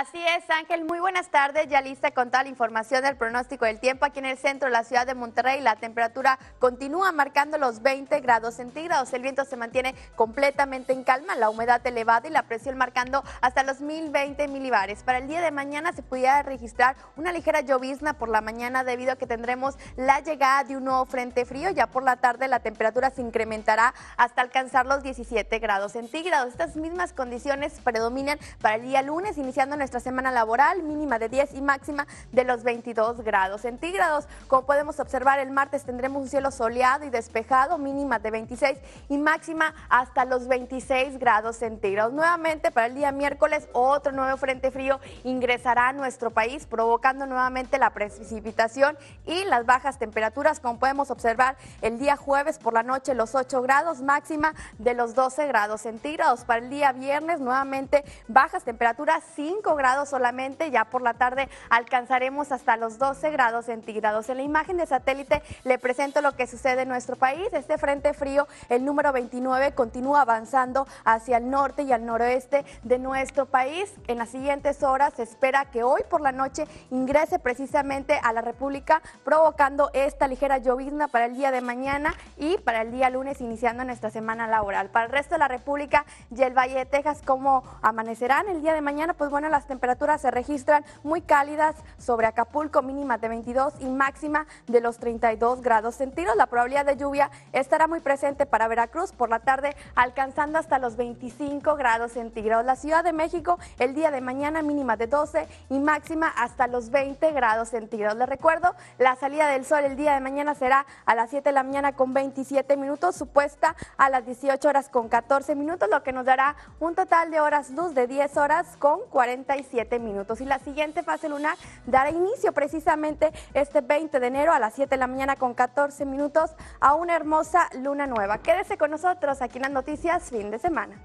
Así es, Ángel. Muy buenas tardes. Ya lista con toda la información del pronóstico del tiempo aquí en el centro de la ciudad de Monterrey. La temperatura continúa marcando los 20 grados centígrados. El viento se mantiene completamente en calma, la humedad elevada y la presión marcando hasta los 1020 milibares. Para el día de mañana se pudiera registrar una ligera llovizna por la mañana debido a que tendremos la llegada de un nuevo frente frío. Ya por la tarde la temperatura se incrementará hasta alcanzar los 17 grados centígrados. Estas mismas condiciones predominan para el día lunes, iniciando nuestra nuestra semana laboral, mínima de 10 y máxima de los 22 grados centígrados. Como podemos observar, el martes tendremos un cielo soleado y despejado, mínima de 26 y máxima hasta los 26 grados centígrados. Nuevamente, para el día miércoles, otro nuevo frente frío ingresará a nuestro país, provocando nuevamente la precipitación y las bajas temperaturas, como podemos observar el día jueves por la noche, los 8 grados, máxima de los 12 grados centígrados. Para el día viernes, nuevamente bajas temperaturas, 5 grados solamente, ya por la tarde alcanzaremos hasta los 12 grados centígrados. En la imagen de satélite le presento lo que sucede en nuestro país. Este frente frío, el número 29, continúa avanzando hacia el norte y al noroeste de nuestro país. En las siguientes horas se espera que hoy por la noche ingrese precisamente a la República, provocando esta ligera llovizna para el día de mañana y para el día lunes iniciando nuestra semana laboral. Para el resto de la República y el Valle de Texas, ¿cómo amanecerán el día de mañana? Pues bueno, la las temperaturas se registran muy cálidas sobre Acapulco, mínima de 22 y máxima de los 32 grados centígrados. La probabilidad de lluvia estará muy presente para Veracruz por la tarde, alcanzando hasta los 25 grados centígrados. La Ciudad de México el día de mañana mínima de 12 y máxima hasta los 20 grados centígrados. Les recuerdo, la salida del sol el día de mañana será a las 7 de la mañana con 27 minutos, supuesta a las 18 horas con 14 minutos, lo que nos dará un total de horas luz de 10 horas con 40 minutos. Y la siguiente fase lunar dará inicio precisamente este 20 de enero a las 7 de la mañana con 14 minutos a una hermosa luna nueva. Quédese con nosotros aquí en las noticias fin de semana.